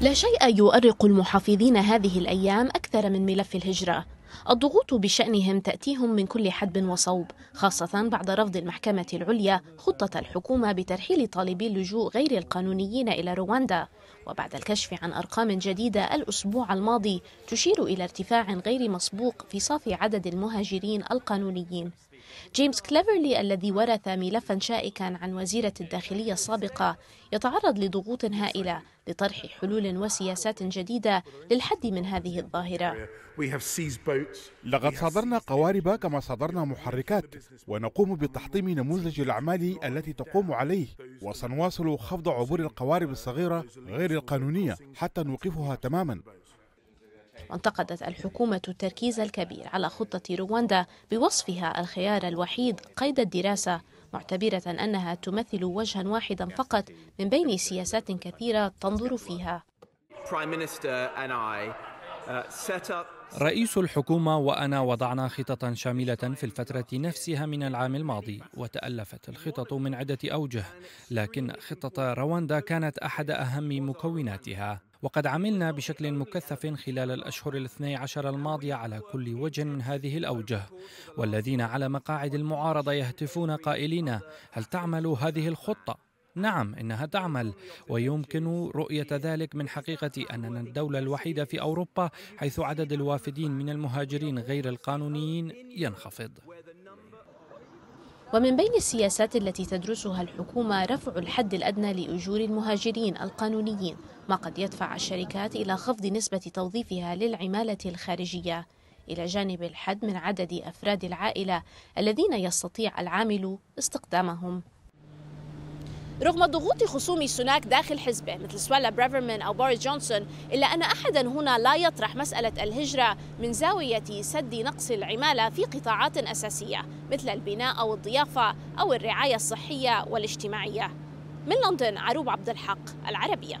لا شيء يؤرق المحافظين هذه الأيام أكثر من ملف الهجرة الضغوط بشأنهم تأتيهم من كل حدب وصوب خاصة بعد رفض المحكمة العليا خطة الحكومة بترحيل طالبي اللجوء غير القانونيين إلى رواندا وبعد الكشف عن أرقام جديدة الأسبوع الماضي تشير إلى ارتفاع غير مسبوق في صافي عدد المهاجرين القانونيين جيمس كليفرلي الذي ورث ملفا شائكا عن وزيرة الداخلية السابقة يتعرض لضغوط هائلة لطرح حلول وسياسات جديدة للحد من هذه الظاهرة لقد صادرنا قوارب كما صادرنا محركات ونقوم بتحطيم نموذج الأعمال التي تقوم عليه وسنواصل خفض عبور القوارب الصغيرة غير القانونية حتى نوقفها تماما وانتقدت الحكومة التركيز الكبير على خطة رواندا بوصفها الخيار الوحيد قيد الدراسة معتبرة أنها تمثل وجها واحدا فقط من بين سياسات كثيرة تنظر فيها uh, رئيس الحكومة وأنا وضعنا خططا شاملة في الفترة نفسها من العام الماضي وتألفت الخطط من عدة أوجه لكن خطة رواندا كانت أحد أهم مكوناتها وقد عملنا بشكل مكثف خلال الأشهر الاثني عشر الماضية على كل وجه من هذه الأوجه والذين على مقاعد المعارضة يهتفون قائلين هل تعمل هذه الخطة؟ نعم انها تعمل ويمكن رؤيه ذلك من حقيقه اننا الدوله الوحيده في اوروبا حيث عدد الوافدين من المهاجرين غير القانونيين ينخفض ومن بين السياسات التي تدرسها الحكومة رفع الحد الأدنى لأجور المهاجرين القانونيين ما قد يدفع الشركات إلى خفض نسبة توظيفها للعمالة الخارجية إلى جانب الحد من عدد أفراد العائلة الذين يستطيع العامل استخدامهم رغم ضغوط خصوم سوناك داخل حزبه مثل سوالا بريفرمان أو بوريس جونسون إلا أن أحدا هنا لا يطرح مسألة الهجرة من زاوية سد نقص العمالة في قطاعات أساسية مثل البناء أو الضيافة أو الرعاية الصحية والاجتماعية من لندن عروب عبد الحق العربية